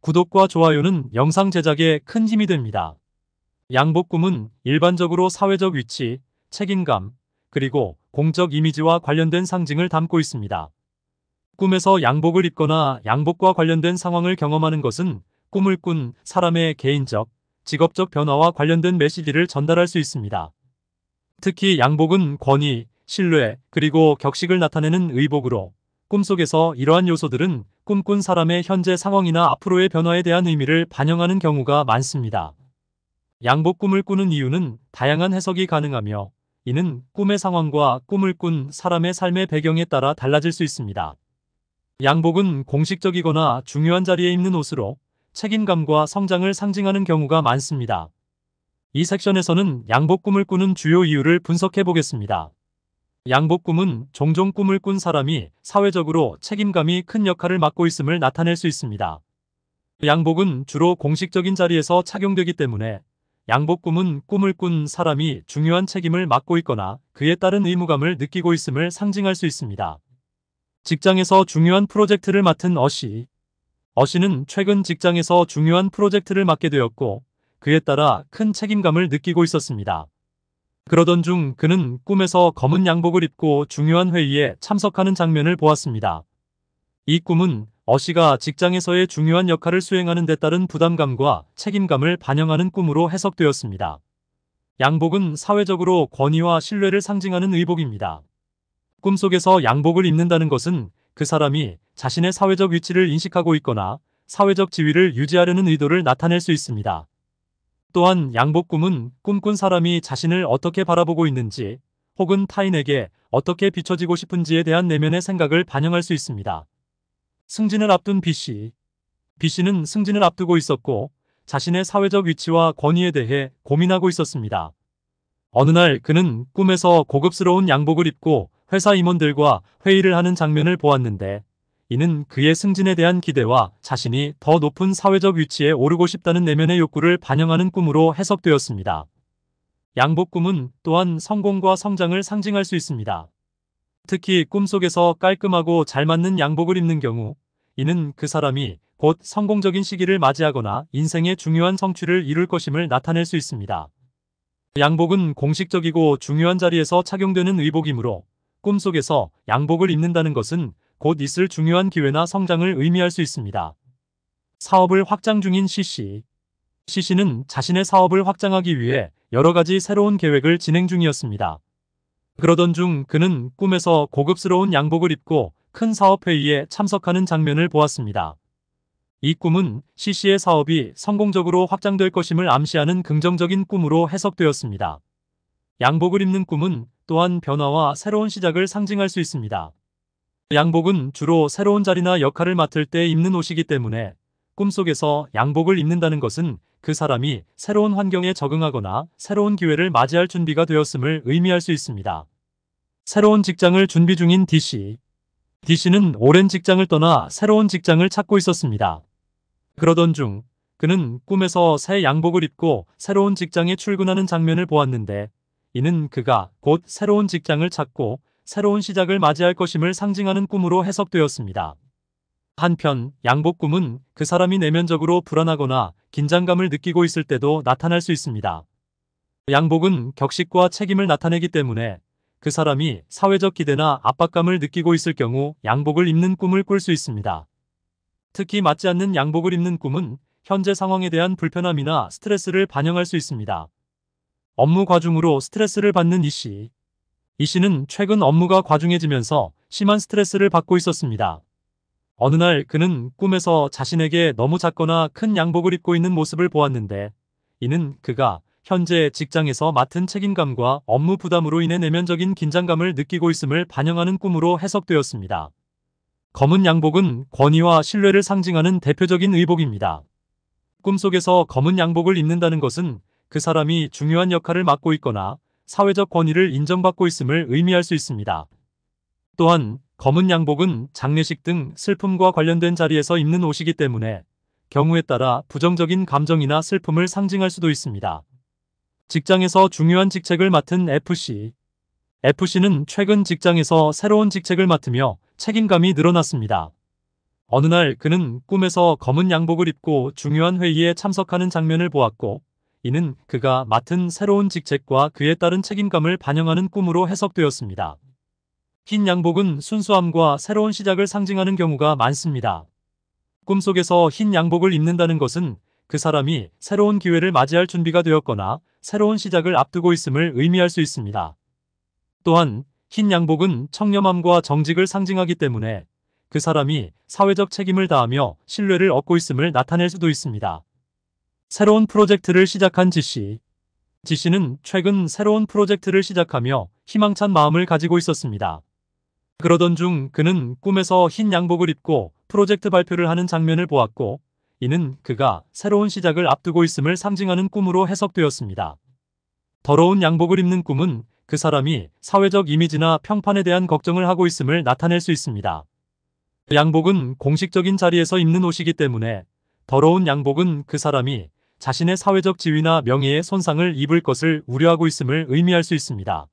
구독과 좋아요는 영상 제작에 큰 힘이 됩니다. 양복꿈은 일반적으로 사회적 위치, 책임감, 그리고 공적 이미지와 관련된 상징을 담고 있습니다. 꿈에서 양복을 입거나 양복과 관련된 상황을 경험하는 것은 꿈을 꾼 사람의 개인적, 직업적 변화와 관련된 메시지를 전달할 수 있습니다. 특히 양복은 권위, 신뢰, 그리고 격식을 나타내는 의복으로 꿈속에서 이러한 요소들은 꿈꾼 사람의 현재 상황이나 앞으로의 변화에 대한 의미를 반영하는 경우가 많습니다. 양복 꿈을 꾸는 이유는 다양한 해석이 가능하며 이는 꿈의 상황과 꿈을 꾼 사람의 삶의 배경에 따라 달라질 수 있습니다. 양복은 공식적이거나 중요한 자리에 입는 옷으로 책임감과 성장을 상징하는 경우가 많습니다. 이 섹션에서는 양복 꿈을 꾸는 주요 이유를 분석해 보겠습니다. 양복꿈은 종종 꿈을 꾼 사람이 사회적으로 책임감이 큰 역할을 맡고 있음을 나타낼 수 있습니다. 양복은 주로 공식적인 자리에서 착용되기 때문에 양복꿈은 꿈을 꾼 사람이 중요한 책임을 맡고 있거나 그에 따른 의무감을 느끼고 있음을 상징할 수 있습니다. 직장에서 중요한 프로젝트를 맡은 어씨 어씨는 최근 직장에서 중요한 프로젝트를 맡게 되었고 그에 따라 큰 책임감을 느끼고 있었습니다. 그러던 중 그는 꿈에서 검은 양복을 입고 중요한 회의에 참석하는 장면을 보았습니다. 이 꿈은 어씨가 직장에서의 중요한 역할을 수행하는 데 따른 부담감과 책임감을 반영하는 꿈으로 해석되었습니다. 양복은 사회적으로 권위와 신뢰를 상징하는 의복입니다. 꿈속에서 양복을 입는다는 것은 그 사람이 자신의 사회적 위치를 인식하고 있거나 사회적 지위를 유지하려는 의도를 나타낼 수 있습니다. 또한 양복꿈은 꿈꾼 사람이 자신을 어떻게 바라보고 있는지 혹은 타인에게 어떻게 비춰지고 싶은지에 대한 내면의 생각을 반영할 수 있습니다. 승진을 앞둔 B씨 B씨는 승진을 앞두고 있었고 자신의 사회적 위치와 권위에 대해 고민하고 있었습니다. 어느 날 그는 꿈에서 고급스러운 양복을 입고 회사 임원들과 회의를 하는 장면을 보았는데 이는 그의 승진에 대한 기대와 자신이 더 높은 사회적 위치에 오르고 싶다는 내면의 욕구를 반영하는 꿈으로 해석되었습니다. 양복 꿈은 또한 성공과 성장을 상징할 수 있습니다. 특히 꿈속에서 깔끔하고 잘 맞는 양복을 입는 경우 이는 그 사람이 곧 성공적인 시기를 맞이하거나 인생의 중요한 성취를 이룰 것임을 나타낼 수 있습니다. 양복은 공식적이고 중요한 자리에서 착용되는 의복이므로 꿈속에서 양복을 입는다는 것은 곧 있을 중요한 기회나 성장을 의미할 수 있습니다. 사업을 확장 중인 CC CC는 자신의 사업을 확장하기 위해 여러 가지 새로운 계획을 진행 중이었습니다. 그러던 중 그는 꿈에서 고급스러운 양복을 입고 큰 사업회의에 참석하는 장면을 보았습니다. 이 꿈은 CC의 사업이 성공적으로 확장될 것임을 암시하는 긍정적인 꿈으로 해석되었습니다. 양복을 입는 꿈은 또한 변화와 새로운 시작을 상징할 수 있습니다. 양복은 주로 새로운 자리나 역할을 맡을 때 입는 옷이기 때문에 꿈속에서 양복을 입는다는 것은 그 사람이 새로운 환경에 적응하거나 새로운 기회를 맞이할 준비가 되었음을 의미할 수 있습니다. 새로운 직장을 준비 중인 d c d c 는 오랜 직장을 떠나 새로운 직장을 찾고 있었습니다. 그러던 중 그는 꿈에서 새 양복을 입고 새로운 직장에 출근하는 장면을 보았는데 이는 그가 곧 새로운 직장을 찾고 새로운 시작을 맞이할 것임을 상징하는 꿈으로 해석되었습니다. 한편 양복 꿈은 그 사람이 내면적으로 불안하거나 긴장감을 느끼고 있을 때도 나타날 수 있습니다. 양복은 격식과 책임을 나타내기 때문에 그 사람이 사회적 기대나 압박감을 느끼고 있을 경우 양복을 입는 꿈을 꿀 수 있습니다. 특히 맞지 않는 양복을 입는 꿈은 현재 상황에 대한 불편함이나 스트레스를 반영할 수 있습니다. 업무 과중으로 스트레스를 받는 이씨, 이 씨는 최근 업무가 과중해지면서 심한 스트레스를 받고 있었습니다. 어느 날 그는 꿈에서 자신에게 너무 작거나 큰 양복을 입고 있는 모습을 보았는데 이는 그가 현재 직장에서 맡은 책임감과 업무 부담으로 인해 내면적인 긴장감을 느끼고 있음을 반영하는 꿈으로 해석되었습니다. 검은 양복은 권위와 신뢰를 상징하는 대표적인 의복입니다. 꿈속에서 검은 양복을 입는다는 것은 그 사람이 중요한 역할을 맡고 있거나 사회적 권위를 인정받고 있음을 의미할 수 있습니다. 또한 검은 양복은 장례식 등 슬픔과 관련된 자리에서 입는 옷이기 때문에 경우에 따라 부정적인 감정이나 슬픔을 상징할 수도 있습니다. 직장에서 중요한 직책을 맡은 FC FC는 최근 직장에서 새로운 직책을 맡으며 책임감이 늘어났습니다. 어느 날 그는 꿈에서 검은 양복을 입고 중요한 회의에 참석하는 장면을 보았고 이는 그가 맡은 새로운 직책과 그에 따른 책임감을 반영하는 꿈으로 해석되었습니다. 흰 양복은 순수함과 새로운 시작을 상징하는 경우가 많습니다. 꿈속에서 흰 양복을 입는다는 것은 그 사람이 새로운 기회를 맞이할 준비가 되었거나 새로운 시작을 앞두고 있음을 의미할 수 있습니다. 또한 흰 양복은 청렴함과 정직을 상징하기 때문에 그 사람이 사회적 책임을 다하며 신뢰를 얻고 있음을 나타낼 수도 있습니다. 새로운 프로젝트를 시작한 지씨. 지씨는 최근 새로운 프로젝트를 시작하며 희망찬 마음을 가지고 있었습니다. 그러던 중 그는 꿈에서 흰 양복을 입고 프로젝트 발표를 하는 장면을 보았고 이는 그가 새로운 시작을 앞두고 있음을 상징하는 꿈으로 해석되었습니다. 더러운 양복을 입는 꿈은 그 사람이 사회적 이미지나 평판에 대한 걱정을 하고 있음을 나타낼 수 있습니다. 그 양복은 공식적인 자리에서 입는 옷이기 때문에 더러운 양복은 그 사람이 자신의 사회적 지위나 명예의 손상을 입을 것을 우려하고 있음을 의미할 수 있습니다.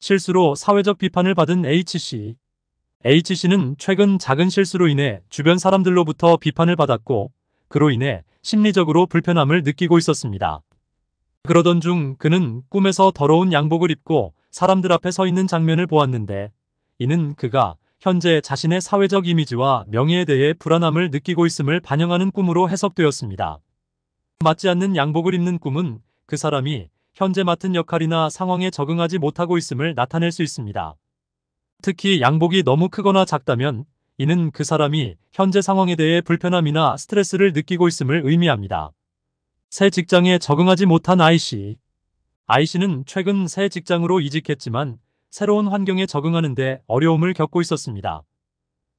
실수로 사회적 비판을 받은 H씨. H씨는 최근 작은 실수로 인해 주변 사람들로부터 비판을 받았고 그로 인해 심리적으로 불편함을 느끼고 있었습니다. 그러던 중 그는 꿈에서 더러운 양복을 입고 사람들 앞에 서 있는 장면을 보았는데 이는 그가 현재 자신의 사회적 이미지와 명예에 대해 불안함을 느끼고 있음을 반영하는 꿈으로 해석되었습니다. 맞지 않는 양복을 입는 꿈은 그 사람이 현재 맡은 역할이나 상황에 적응하지 못하고 있음을 나타낼 수 있습니다. 특히 양복이 너무 크거나 작다면 이는 그 사람이 현재 상황에 대해 불편함이나 스트레스를 느끼고 있음을 의미합니다. 새 직장에 적응하지 못한 아이씨 아이씨는 최근 새 직장으로 이직했지만 새로운 환경에 적응하는데 어려움을 겪고 있었습니다.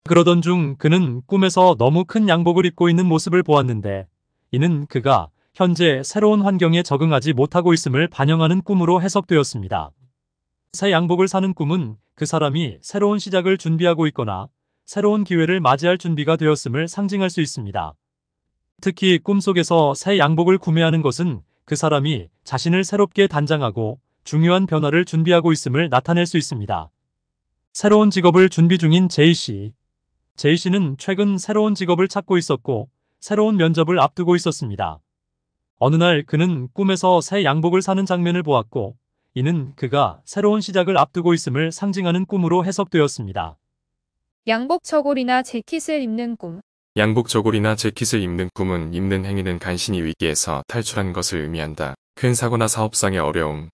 그러던 중 그는 꿈에서 너무 큰 양복을 입고 있는 모습을 보았는데 이는 그가 현재 새로운 환경에 적응하지 못하고 있음을 반영하는 꿈으로 해석되었습니다. 새 양복을 사는 꿈은 그 사람이 새로운 시작을 준비하고 있거나 새로운 기회를 맞이할 준비가 되었음을 상징할 수 있습니다. 특히 꿈속에서 새 양복을 구매하는 것은 그 사람이 자신을 새롭게 단장하고 중요한 변화를 준비하고 있음을 나타낼 수 있습니다. 새로운 직업을 준비 중인 제이씨. 제이씨는 최근 새로운 직업을 찾고 있었고 새로운 면접을 앞두고 있었습니다. 어느 날 그는 꿈에서 새 양복을 사는 장면을 보았고 이는 그가 새로운 시작을 앞두고 있음을 상징하는 꿈으로 해석되었습니다. 양복 저골이나 재킷을 입는 꿈. 양복 저골이나 재킷을 입는 꿈은 입는 행위는 간신히 위기에서 탈출한 것을 의미한다. 큰 사고나 사업상의 어려움,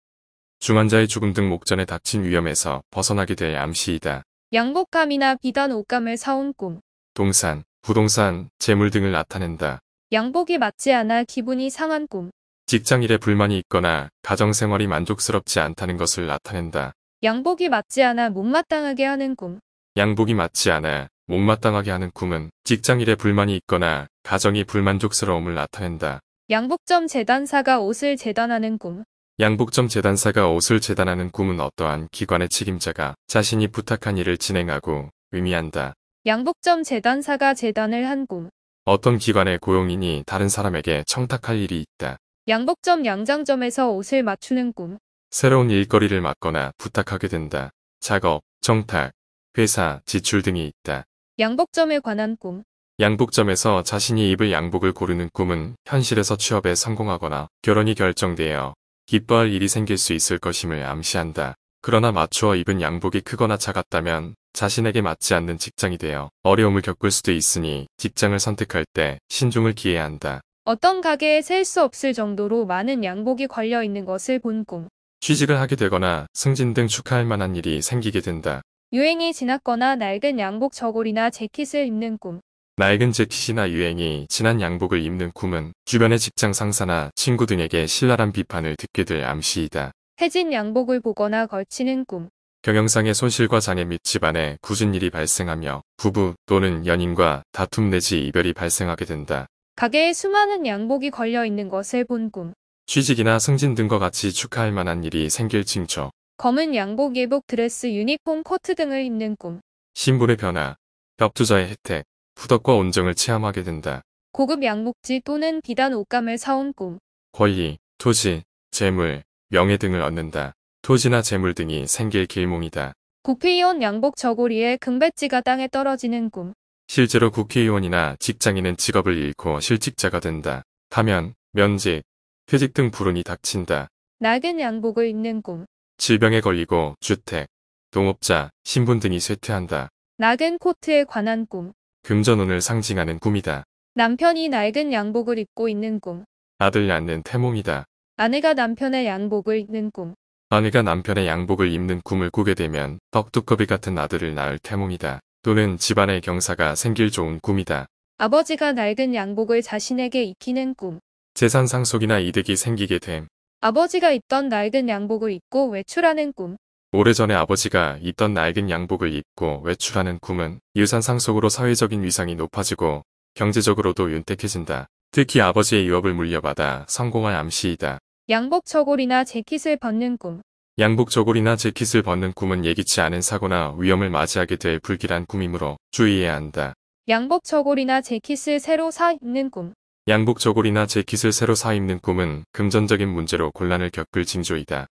중환자의 죽음 등 목전에 닥친 위험에서 벗어나게 될 암시이다. 양복감이나 비단 옷감을 사온 꿈. 동산, 부동산, 재물 등을 나타낸다. 양복이 맞지 않아 기분이 상한 꿈. 직장일에 불만이 있거나 가정생활이 만족스럽지 않다는 것을 나타낸다. 양복이 맞지 않아 못마땅하게 하는 꿈. 양복이 맞지 않아 못마땅하게 하는 꿈은 직장일에 불만이 있거나 가정이 불만족스러움을 나타낸다. 양복점 재단사가 옷을 재단하는 꿈. 양복점 재단사가 옷을 재단하는 꿈은 어떠한 기관의 책임자가 자신이 부탁한 일을 진행하고 의미한다. 양복점 재단사가 재단을 한 꿈. 어떤 기관의 고용인이 다른 사람에게 청탁할 일이 있다. 양복점 양장점에서 옷을 맞추는 꿈. 새로운 일거리를 맡거나 부탁하게 된다. 작업, 청탁, 회사, 지출 등이 있다. 양복점에 관한 꿈. 양복점에서 자신이 입을 양복을 고르는 꿈은 현실에서 취업에 성공하거나 결혼이 결정되어 기뻐할 일이 생길 수 있을 것임을 암시한다. 그러나 맞추어 입은 양복이 크거나 작았다면 자신에게 맞지 않는 직장이 되어 어려움을 겪을 수도 있으니 직장을 선택할 때 신중을 기해야 한다. 어떤 가게에 셀 수 없을 정도로 많은 양복이 걸려 있는 것을 본 꿈. 취직을 하게 되거나 승진 등 축하할 만한 일이 생기게 된다. 유행이 지났거나 낡은 양복 저골이나 재킷을 입는 꿈. 낡은 재킷이나 유행이 지난 양복을 입는 꿈은 주변의 직장 상사나 친구 등에게 신랄한 비판을 듣게 될 암시이다. 해진 양복을 보거나 걸치는 꿈. 경영상의 손실과 장애 및 집안에 굳은 일이 발생하며 부부 또는 연인과 다툼 내지 이별이 발생하게 된다. 가게에 수많은 양복이 걸려 있는 것을 본 꿈. 취직이나 승진 등과 같이 축하할 만한 일이 생길 징조. 검은 양복, 예복, 드레스, 유니폼, 코트 등을 입는 꿈. 신분의 변화, 벽 투자의 혜택, 부덕과 온정을 체험하게 된다. 고급 양복지 또는 비단 옷감을 사온 꿈. 권리, 토지, 재물, 명예 등을 얻는다. 토지나 재물 등이 생길 길몽이다. 국회의원 양복 저고리에 금배지가 땅에 떨어지는 꿈. 실제로 국회의원이나 직장인은 직업을 잃고 실직자가 된다. 파면, 면직, 퇴직 등 불운이 닥친다. 낡은 양복을 입는 꿈. 질병에 걸리고 주택, 농업자 신분 등이 쇠퇴한다. 낡은 코트에 관한 꿈. 금전운을 상징하는 꿈이다. 남편이 낡은 양복을 입고 있는 꿈. 아들 낳는 태몽이다. 아내가 남편의 양복을 입는 꿈. 아내가 남편의 양복을 입는 꿈을 꾸게 되면 떡두꺼비 같은 아들을 낳을 태몽이다. 또는 집안의 경사가 생길 좋은 꿈이다. 아버지가 낡은 양복을 자신에게 익히는 꿈. 재산 상속이나 이득이 생기게 됨. 아버지가 입던 낡은 양복을 입고 외출하는 꿈. 오래전에 아버지가 입던 낡은 양복을 입고 외출하는 꿈은 유산 상속으로 사회적인 위상이 높아지고 경제적으로도 윤택해진다. 특히 아버지의 유업을 물려받아 성공한 암시이다. 양복 저고리나 재킷을 벗는 꿈. 양복 저고리나 재킷을 벗는 꿈은 예기치 않은 사고나 위험을 맞이하게 될 불길한 꿈이므로 주의해야 한다. 양복 저고리나 재킷을 새로 사 입는 꿈. 양복 저고리나 재킷을 새로 사 입는 꿈은 금전적인 문제로 곤란을 겪을 징조이다.